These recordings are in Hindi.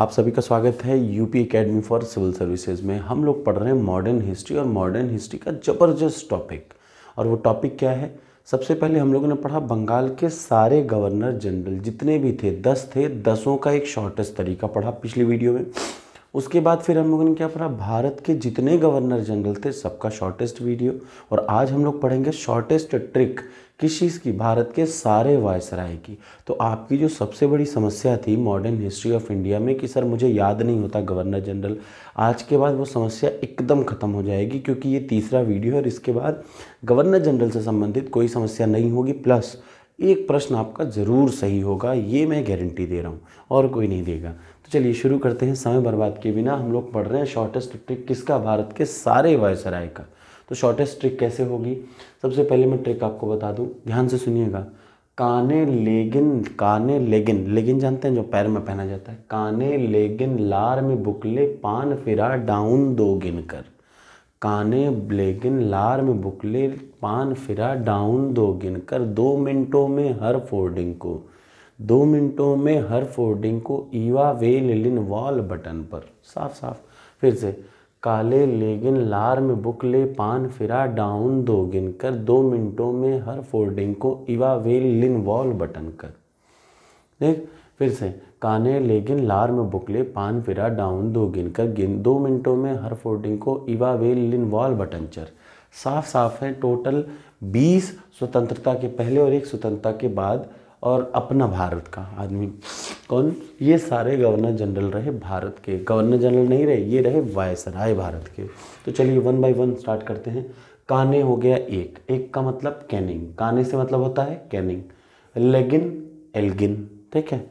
आप सभी का स्वागत है UP academy for civil services में हम लोग पढ़ रहे हैं मॉडर्न हिस्ट्री और मॉडर्न हिस्ट्री का ज़बरदस्त टॉपिक और वो टॉपिक क्या है सबसे पहले हम लोगों ने पढ़ा बंगाल के सारे गवर्नर जनरल जितने भी थे दस थे दसों का एक शॉर्टेस्ट तरीका पढ़ा पिछली वीडियो में उसके बाद फिर हम लोगों ने क्या पढ़ा भारत के जितने गवर्नर जनरल थे सबका शॉर्टेस्ट वीडियो और आज हम लोग पढ़ेंगे शॉर्टेस्ट ट्रिक किसी की भारत के सारे वायसराय की तो आपकी जो सबसे बड़ी समस्या थी मॉडर्न हिस्ट्री ऑफ इंडिया में कि सर मुझे याद नहीं होता गवर्नर जनरल आज के बाद वो समस्या एकदम ख़त्म हो जाएगी क्योंकि ये तीसरा वीडियो है और इसके बाद गवर्नर जनरल से संबंधित कोई समस्या नहीं होगी प्लस एक प्रश्न आपका ज़रूर सही होगा ये मैं गारंटी दे रहा हूँ और कोई नहीं देगा तो चलिए शुरू करते हैं समय बर्बाद के बिना हम लोग पढ़ रहे हैं शॉर्टेस्ट ट्रिक किसका भारत के सारे वायसराय का तो शॉर्टेस्ट ट्रिक कैसे होगी सबसे पहले मैं ट्रिक आपको बता दूँ ध्यान से सुनिएगा काने लेगिन काने लेगिन लेगिन जानते हैं जो पैर में पहना जाता है काने लेगिन लार में बुकले पान फिरा डाउन दो गिन कर काने लेगिन लार में बुकले पान फिरा डाउन दो गिन कर दो मिनटों में हर फोर्डिंग को दो मिनटों में हर फोर्डिंग को ईवा वे लिलिन वॉल बटन पर साफ साफ फिर से काले लेगिन लार्म बुकले पान फिरा डाउन गिन कर दो मिनटों में हर फोल्डिंग को इवा वेल लिन वॉल बटन कर देख फिर से काने लेगिन लार्म बुकले पान फिरा डाउन गिन कर गिन दो मिनटों में हर फोल्डिंग को इवा वेल लिन वॉल बटन चर साफ साफ है टोटल बीस स्वतंत्रता के पहले और एक स्वतंत्रता के बाद और अपना भारत का आदमी कौन ये सारे गवर्नर जनरल रहे भारत के गवर्नर जनरल नहीं रहे ये रहे वायसराय भारत के तो चलिए वन बाय वन स्टार्ट करते हैं काने हो गया एक एक का मतलब कैनिंग काने से मतलब होता है कैनिंग लेगिन एल्गिन ठीक है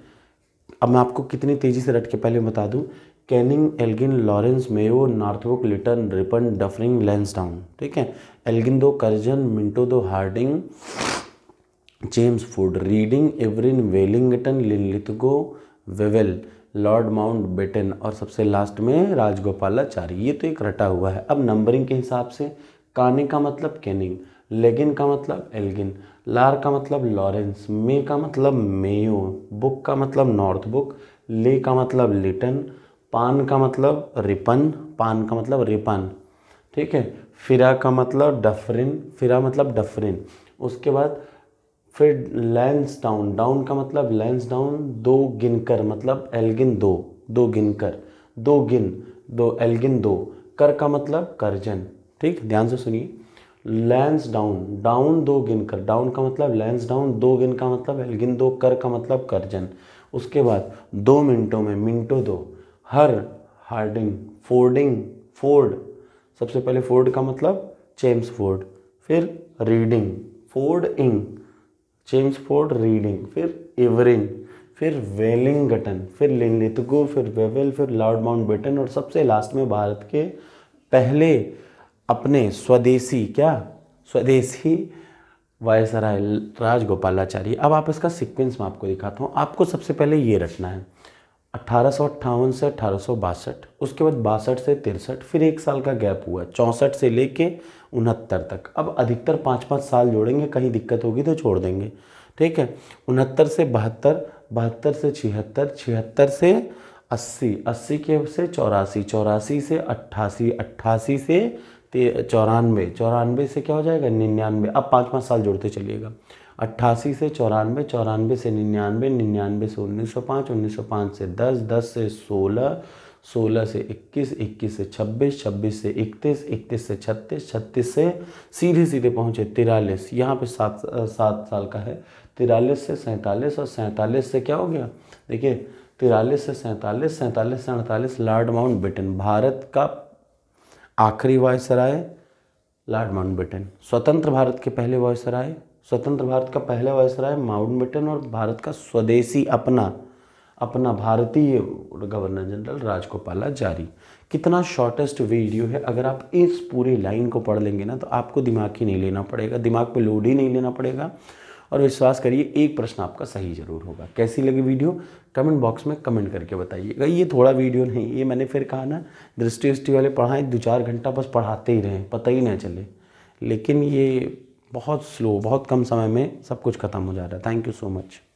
अब मैं आपको कितनी तेज़ी से रट के पहले बता दूं Canning Elgin Lawrence Mayo Northbrook Lytton Ripon Dufferin Lansdowne ठीक है एल्गिन दो करजन मिंटो दो Hardinge Chelmsford Reading Irwin Willingdon Linlithgow Wavell lord Mountbatten और सबसे लास्ट में राजगोपालाचार्य ये तो एक रटा हुआ है अब नंबरिंग के हिसाब से काने का मतलब कैनिंग लेगिन का मतलब एल्गिन लार का मतलब लॉरेंस मे का मतलब मेयो बुक का मतलब नॉर्थ बुक ले का मतलब लिटन पान का मतलब रिपन पान का मतलब रिपन ठीक है फिरा का मतलब डफरिन फिरा मतलब डफरिन उसके बाद फिर लेंस डाउन डाउन का मतलब लेंस डाउन दो गिनकर मतलब एल्गिन दो दो गिनकर दो गिन दो एल्गिन दो कर का मतलब करजन ठीक ध्यान से सुनिए लेंस डाउन डाउन दो गिनकर डाउन का मतलब लेंस डाउन दो गिन का मतलब एल्गिन दो कर का मतलब करजन उसके बाद दो मिनटों में मिनटों दो हर हार्डिंग फोर्डिंग फोर्ड सबसे पहले फोर्ड का मतलब चेम्स फोर्ड फिर रीडिंग फोर्ड इंग चेम्स फोर्ड रीडिंग फिर एवरिंग फिर वेलिंगटन फिर लिंगलितगो फिर वेवेल फिर लॉर्ड माउंट बेटन और सबसे लास्ट में भारत के पहले अपने स्वदेशी क्या स्वदेशी वायसराय राजगोपालाचारी अब आप इसका सीक्वेंस मैं आपको दिखाता हूँ आपको सबसे पहले ये रखना है अट्ठारह से अठारह उसके बाद बासठ से तिरसठ फिर एक साल का गैप हुआ चौंसठ से लेके उनहत्तर तक अब अधिकतर पाँच पाँच साल जोड़ेंगे कहीं दिक्कत होगी तो छोड़ देंगे ठीक है उनहत्तर से बहत्तर बहत्तर से छिहत्तर छिहत्तर से अस्सी अस्सी के से चौरासी चौरासी से अट्ठासी अट्ठासी से चौरानवे चौरानवे से क्या हो जाएगा निन्यानवे अब पाँच पाँच साल जोड़ते चलिएगा अट्ठासी से चौरानवे चौरानवे से निन्यानवे निन्यानवे से उन्नीस सौ पाँच उन्नीस सौ पाँच से दस दस से सोलह सोलह से इक्कीस इक्कीस से छब्बीस छब्बीस से इकतीस इकतीस से छत्तीस छत्तीस से सीधे सीधे पहुँचे तिरालीस यहाँ पे सात सात साल का है तिरालीस से सैंतालीस और सैंतालीस से क्या हो गया देखिए तिरालीस से सैंतालीस सैंतालीस से अड़तालीस लॉर्ड माउंट बेटन भारत का आखिरी वायसराय लॉर्ड माउंटबेटन स्वतंत्र भारत के पहले वायसराय स्वतंत्र भारत का पहला वायसराय माउंटबेटन और भारत का स्वदेशी अपना अपना भारतीय गवर्नर जनरल राजगोपाल जारी कितना शॉर्टेस्ट वीडियो है अगर आप इस पूरी लाइन को पढ़ लेंगे ना तो आपको दिमाग ही नहीं लेना पड़ेगा दिमाग पे लोड ही नहीं लेना पड़ेगा और विश्वास करिए एक प्रश्न आपका सही जरूर होगा कैसी लगी वीडियो कमेंट बॉक्स में कमेंट करके बताइएगा ये थोड़ा वीडियो नहीं ये मैंने फिर कहा ना दृष्टि वृष्टि वाले पढ़ाएं दो चार घंटा बस पढ़ाते ही रहें पता ही ना चले लेकिन ये बहुत स्लो बहुत कम समय में सब कुछ ख़त्म हो जा रहा है थैंक यू सो मच